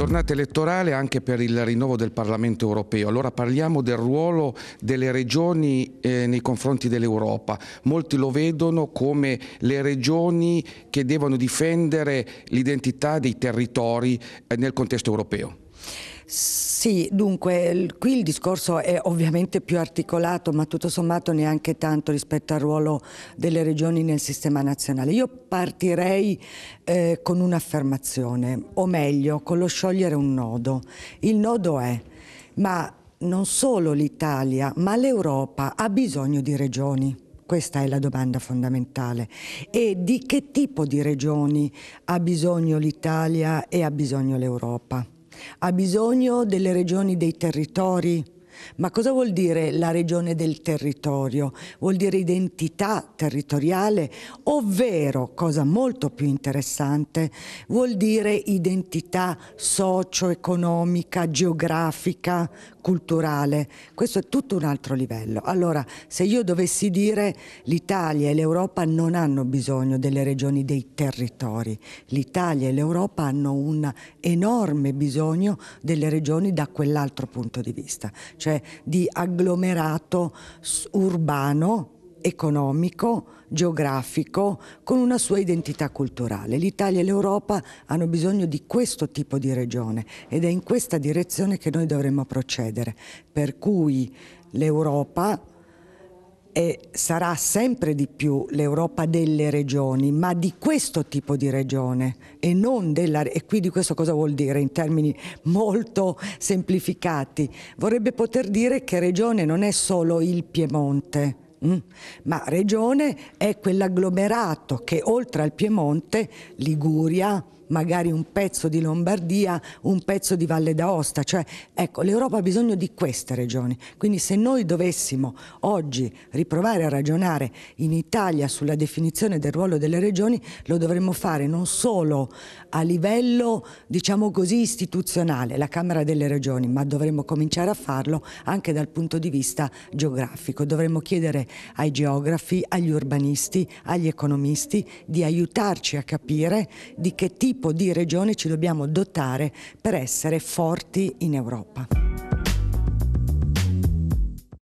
Tornata elettorale anche per il rinnovo del Parlamento europeo. Allora parliamo del ruolo delle regioni eh, nei confronti dell'Europa. Molti lo vedono come le regioni che devono difendere l'identità dei territori eh, nel contesto europeo. Sì, dunque, qui il discorso è ovviamente più articolato, ma tutto sommato neanche tanto rispetto al ruolo delle regioni nel sistema nazionale. Io partirei eh, con un'affermazione, o meglio, con lo sciogliere un nodo. Il nodo è, ma non solo l'Italia, ma l'Europa ha bisogno di regioni. Questa è la domanda fondamentale. E di che tipo di regioni ha bisogno l'Italia e ha bisogno l'Europa? ha bisogno delle regioni, dei territori, ma cosa vuol dire la regione del territorio? Vuol dire identità territoriale, ovvero, cosa molto più interessante, vuol dire identità socio-economica, geografica, culturale. Questo è tutto un altro livello. Allora, se io dovessi dire l'Italia e l'Europa non hanno bisogno delle regioni dei territori, l'Italia e l'Europa hanno un enorme bisogno delle regioni da quell'altro punto di vista, cioè specie di agglomerato urbano, economico, geografico, con una sua identità culturale. L'Italia e l'Europa hanno bisogno di questo tipo di regione ed è in questa direzione che noi dovremmo procedere, per cui l'Europa e sarà sempre di più l'Europa delle regioni, ma di questo tipo di regione e non della... e quindi questo cosa vuol dire in termini molto semplificati? Vorrebbe poter dire che regione non è solo il Piemonte, Mm. ma regione è quell'agglomerato che oltre al Piemonte, Liguria, magari un pezzo di Lombardia, un pezzo di Valle d'Aosta, cioè ecco, l'Europa ha bisogno di queste regioni. Quindi se noi dovessimo oggi riprovare a ragionare in Italia sulla definizione del ruolo delle regioni, lo dovremmo fare non solo a livello, diciamo così, istituzionale, la Camera delle Regioni, ma dovremmo cominciare a farlo anche dal punto di vista geografico. Dovremmo chiedere ai geografi, agli urbanisti, agli economisti di aiutarci a capire di che tipo di regione ci dobbiamo dotare per essere forti in Europa.